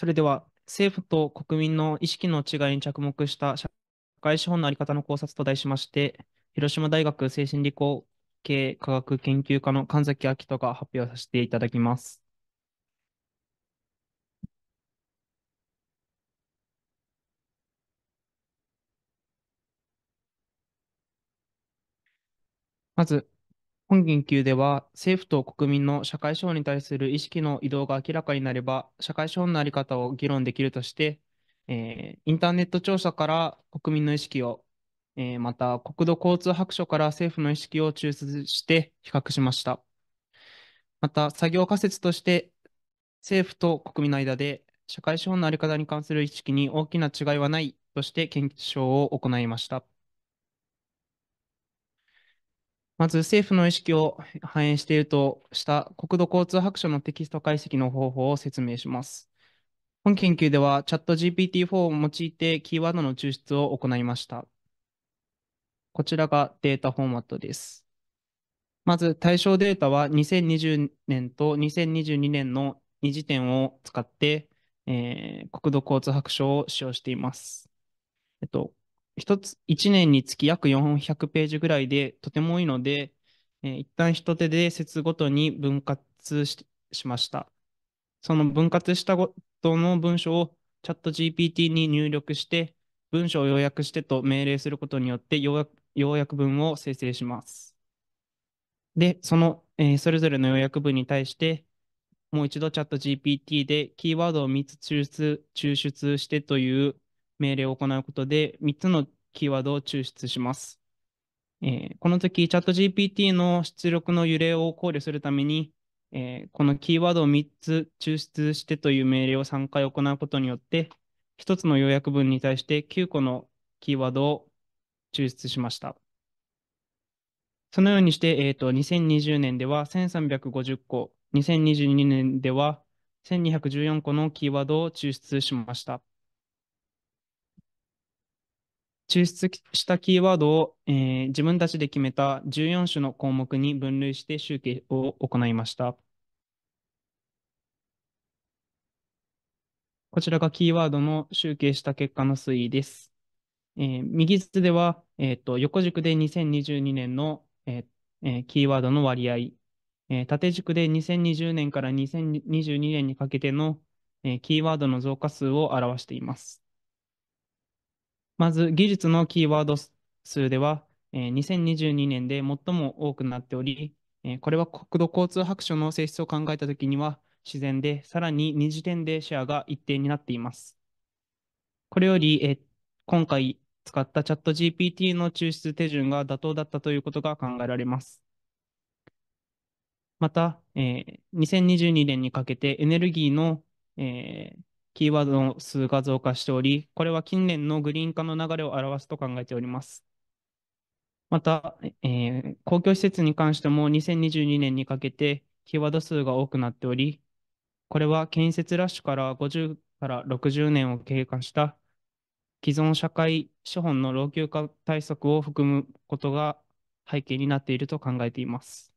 それでは政府と国民の意識の違いに着目した社会資本のあり方の考察と題しまして、広島大学精神理工系科学研究科の神崎明人が発表させていただきます。まず、本研究では、政府と国民の社会資本に対する意識の移動が明らかになれば、社会資本の在り方を議論できるとして、えー、インターネット調査から国民の意識を、えー、また国土交通白書から政府の意識を抽出して比較しました。また、作業仮説として、政府と国民の間で社会資本の在り方に関する意識に大きな違いはないとして検証を行いました。まず政府の意識を反映しているとした国土交通白書のテキスト解析の方法を説明します。本研究ではチャット GPT-4 を用いてキーワードの抽出を行いました。こちらがデータフォーマットです。まず対象データは2020年と2022年の2次点を使って、えー、国土交通白書を使用しています。えっと、一つ、一年につき約400ページぐらいでとても多いので、えー、一旦一手で節ごとに分割しました。その分割したごとの文章をチャット GPT に入力して、文章を要約してと命令することによって要約、要約文を生成します。で、その、えー、それぞれの要約文に対して、もう一度チャット GPT でキーワードを3つ抽出抽出してという命令を行うことで3つのキーワードを抽出します。えー、この時、チャット GPT の出力の揺れを考慮するために、えー、このキーワードを3つ抽出してという命令を3回行うことによって、1つの要約文に対して9個のキーワードを抽出しました。そのようにして、えーと、2020年では1350個、2022年では1214個のキーワードを抽出しました。抽出したキーワードを、えー、自分たちで決めた14種の項目に分類して集計を行いました。こちらがキーワードの集計した結果の推移です。えー、右図では、えーと、横軸で2022年の、えー、キーワードの割合、え縦軸で2020年から2022年にかけての、えキーワードの増加数を表しています。まず、技術のキーワード数では、え2022年で最も多くなっており、えこれは国土交通白書の性質を考えたときには、自然で、さらに2次点でシェアが一定になっています。これより、え今回使ったチャット GPT の抽出手順が妥当だったということが考えられます。また、えー、2022年にかけてエネルギーの、えー、キーワードの数が増加しており、これは近年のグリーン化の流れを表すと考えております。また、えー、公共施設に関しても2022年にかけてキーワード数が多くなっており、これは建設ラッシュから50から60年を経過した既存社会資本の老朽化対策を含むことが背景になっていると考えています。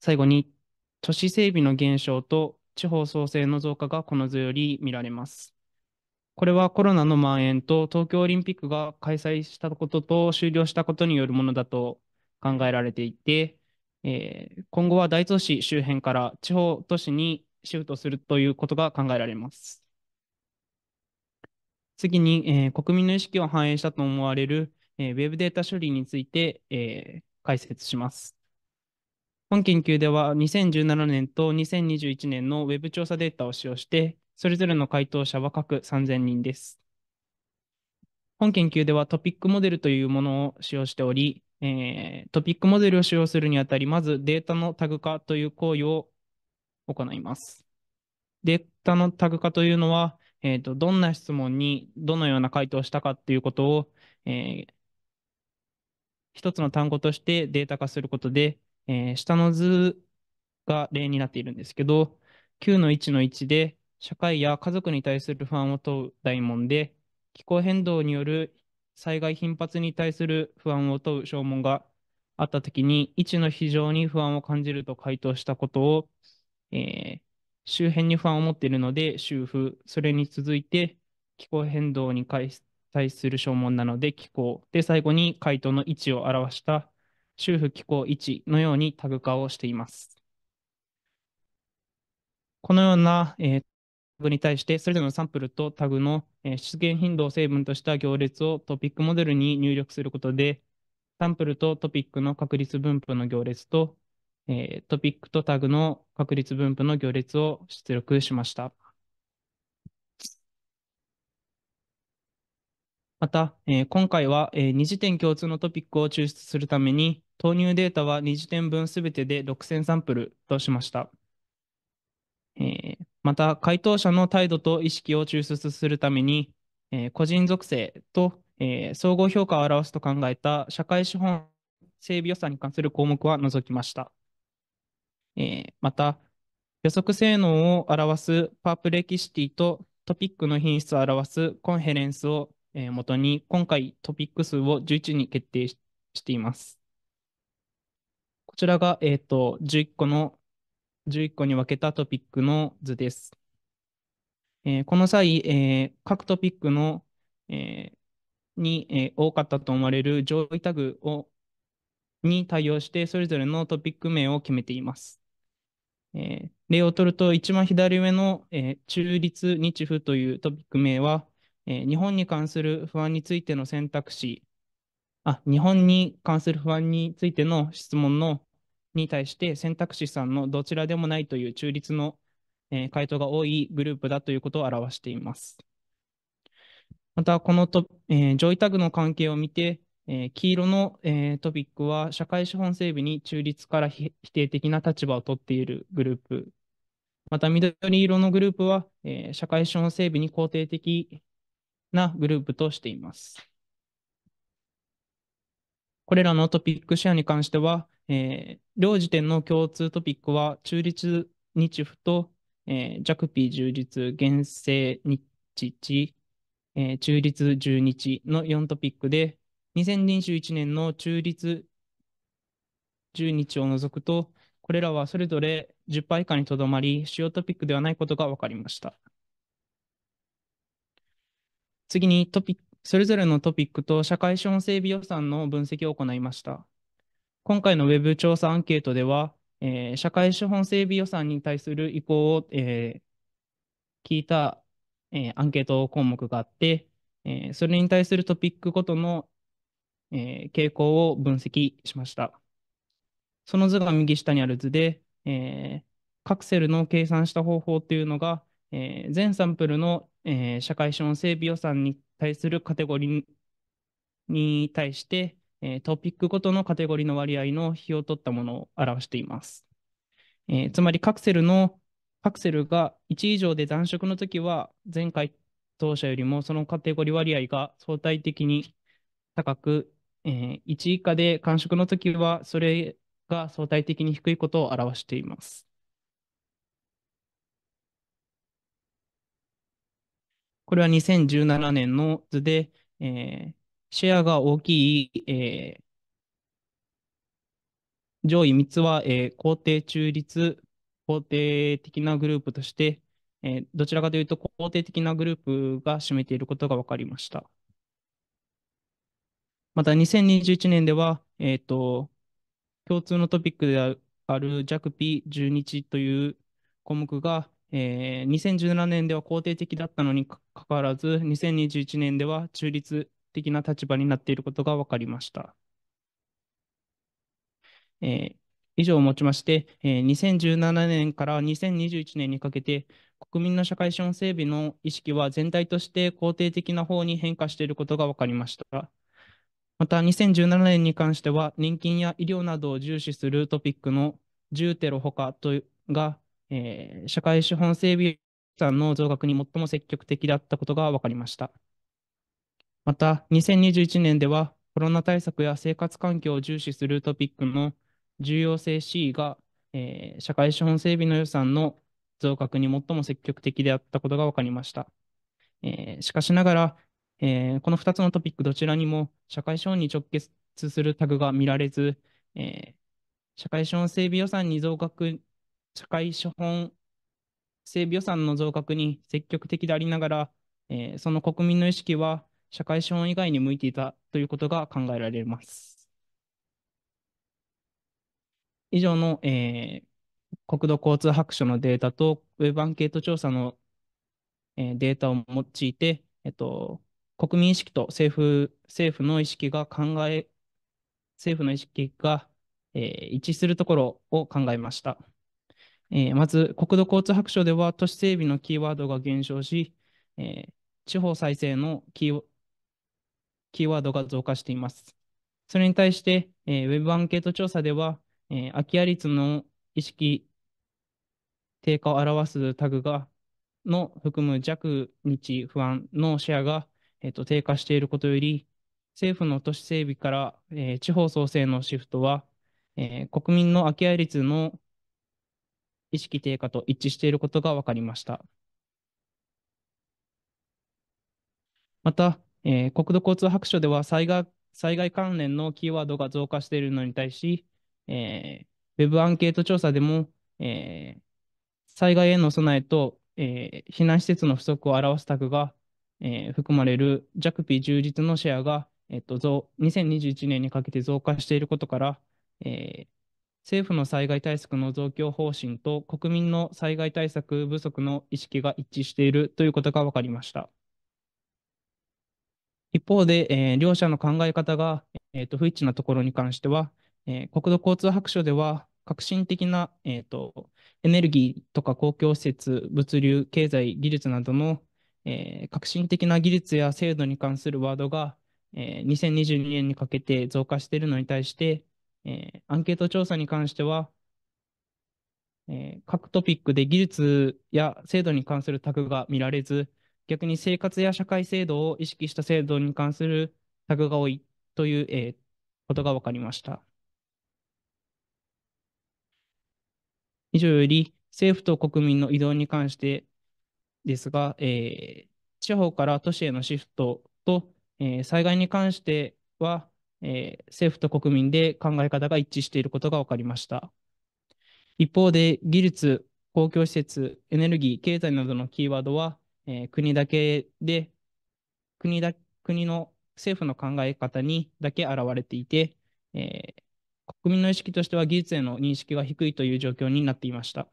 最後に、都市整備の減少と地方創生の増加がこの図より見られます。これはコロナの蔓延と東京オリンピックが開催したことと終了したことによるものだと考えられていて、えー、今後は大都市周辺から地方都市にシフトするということが考えられます。次に、えー、国民の意識を反映したと思われる、えー、ウェブデータ処理について、えー、解説します。本研究では2017年と2021年のウェブ調査データを使用して、それぞれの回答者は各3000人です。本研究ではトピックモデルというものを使用しており、えー、トピックモデルを使用するにあたり、まずデータのタグ化という行為を行います。データのタグ化というのは、えーと、どんな質問にどのような回答をしたかということを、えー、一つの単語としてデータ化することで、えー、下の図が例になっているんですけど、9の1の1で、社会や家族に対する不安を問う大問で、気候変動による災害頻発に対する不安を問う証文があったときに、1の非常に不安を感じると回答したことを、えー、周辺に不安を持っているので、修復、それに続いて気候変動に対する証文なので、気候、で、最後に回答の位置を表した修復機構1のようにタグ化をしています。このような、えー、タグに対して、それぞれのサンプルとタグの、えー、出現頻度を成分とした行列をトピックモデルに入力することで、サンプルとトピックの確率分布の行列と、えー、トピックとタグの確率分布の行列を出力しました。また、えー、今回は、えー、2次点共通のトピックを抽出するために、投入データは2次点分すべてで6000サンプルとしました。えー、また、回答者の態度と意識を抽出するために、えー、個人属性と、えー、総合評価を表すと考えた社会資本整備予算に関する項目は除きました。えー、また、予測性能を表すパープレキシティとトピックの品質を表すコンヘレンスをえ元に今回トピック数を11に決定しています。こちらが、えーと、11個の11個に分けたトピックの図です。えー、この際、えー、各トピックの、えに、え多かったと思われる上位タグをに対応して、それぞれのトピック名を決めています。え例を取ると、一番左上の、え中立日付というトピック名は、えー、日本に関する不安についての選択肢、あ、日本に関する不安についての質問のに対して選択肢さんのどちらでもないという中立の、えー、回答が多いグループだということを表しています。また、このと、えー、上位タグの関係を見て、えー、黄色の、えー、トピックは社会資本整備に中立から否定的な立場を取っているグループ。また緑色のグループは、えー、社会資本整備に肯定的なグループとしています。これらのトピックシェアに関しては、えー、両時点の共通トピックは、中立日府と、えー、弱 P 充実、厳正日地、えー、中立十日の4トピックで、2021年の中立10日を除くと、これらはそれぞれ10%以下にとどまり、主要トピックではないことが分かりました。次にトピそれぞれのトピックと社会資本整備予算の分析を行いました。今回の Web 調査アンケートでは、えー、社会資本整備予算に対する意向を、えー、聞いた、えー、アンケート項目があって、えそれに対するトピックごとの、え傾向を分析しました。その図が右下にある図で、えカクセルの計算した方法というのが、え全サンプルのえー、社会資本整備予算に対するカテゴリーに対して、えー、トピックごとのカテゴリーの割合の比を取ったものを表しています。えー、つまりカクセルのカクセルが1以上で残色の時は前回当社よりもそのカテゴリー割合が相対的に高く、えー、1以下で完食の時はそれが相対的に低いことを表しています。これは2017年の図で、えー、シェアが大きい、えー、上位3つは、えー、肯定中立、肯定的なグループとして、えー、どちらかというと肯定的なグループが占めていることが分かりました。また2021年では、えー、と、共通のトピックである弱 p 1 2日という項目が、えー、2017年では肯定的だったのに、かかわらず、2021年では中立的な立場になっていることが分かりました。えー、以上をもちまして、えー、2017年から2021年にかけて、国民の社会資本整備の意識は全体として肯定的な方に変化していることが分かりました。また、2017年に関しては、年金や医療などを重視するトピックの10テロほかとが、えー、社会資本整備産の増額に最も積極的だったことが分かりました。また、2021年ではコロナ対策や生活環境を重視するトピックの重要性 C が、えー、社会資本整備の予算の増額に最も積極的であったことが分かりました。えー、しかしながら、えー、この2つのトピックどちらにも社会資本に直結するタグが見られず、えー、社会資本整備予算に増額、社会資本整備予算の増額に積極的でありながら、えー、その国民の意識は社会資本以外に向いていたということが考えられます。以上の、えー、国土交通白書のデータと、ウェブアンケート調査の、えー、データを用いて、えっと、国民意識と政府政府の意識が考え、政府の意識が、えー、一致するところを考えました。えー、まず、国土交通白書では都市整備のキーワードが減少し、えー、地方再生のキーキーワードが増加しています。それに対して、えー、ウェブアンケート調査では、えー、空き家率の意識低下を表すタグが、の含む弱日不安のシェアが、えーと、低下していることより、政府の都市整備から、えー、地方創生のシフトは、えー、国民の空き家率の意識低下と一致していることが分かりました。また、えー、国土交通白書では災害災害関連のキーワードが増加しているのに対し、えー、ウェブアンケート調査でも、えー、災害への備えと、えー、避難施設の不足を表すタグが、えー、含まれる弱 p 充実のシェアが、えー、と増2021年にかけて増加していることから、えー、政府の災害対策の増強方針と国民の災害対策不足の意識が一致しているということが分かりました。一方で、えー、両者の考え方が、えーと、不一致なところに関しては、えー、国土交通白書では、革新的な、えーと、とエネルギーとか公共施設、物流、経済、技術などの、えー、革新的な技術や制度に関するワードが、えー、2022年にかけて増加しているのに対して、えー、アンケート調査に関しては、えー、各トピックで技術や制度に関するタグが見られず、逆に生活や社会制度を意識した制度に関するタグが多いという、えー、ことが分かりました。以上より、政府と国民の移動に関してですが、えー、地方から都市へのシフトと、えー、災害に関しては、えー、政府と国民で考え方が一致していることが分かりました。一方で、技術、公共施設、エネルギー、経済などのキーワードは、えー、国だけで、国だ、国の政府の考え方にだけ現れていて、えー、国民の意識としては技術への認識が低いという状況になっていました。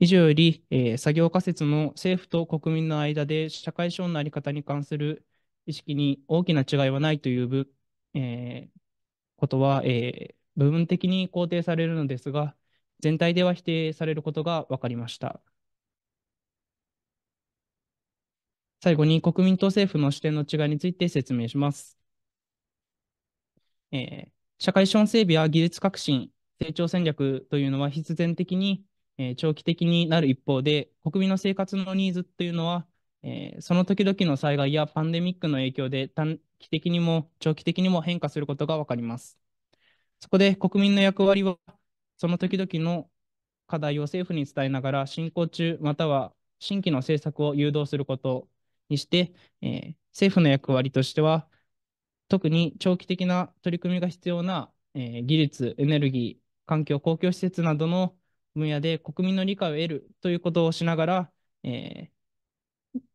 以上より、えー、作業仮説の政府と国民の間で社会資本の在り方に関する意識に大きな違いはないというえー、ことは、えー、部分的に肯定されるのですが、全体では否定されることが分かりました。最後に国民と政府の視点の違いについて説明します。えー、社会資本整備や技術革新、成長戦略というのは必然的に、えー、長期的になる一方で、国民の生活のニーズというのはえー、その時々の災害やパンデミックの影響で短期的にも長期的にも変化することが分かります。そこで国民の役割は、その時々の課題を政府に伝えながら、進行中または新規の政策を誘導することにして、えー、政府の役割としては、特に長期的な取り組みが必要な、えー、技術、エネルギー、環境、公共施設などの分野で国民の理解を得るということをしながら、えー、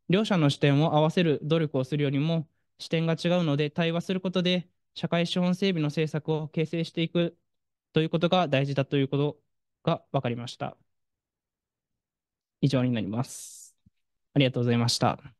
両者の視点を合わせる努力をするよりも、視点が違うので対話することで、社会資本整備の政策を形成していくということが大事だということが分かりました。以上になります。ありがとうございました。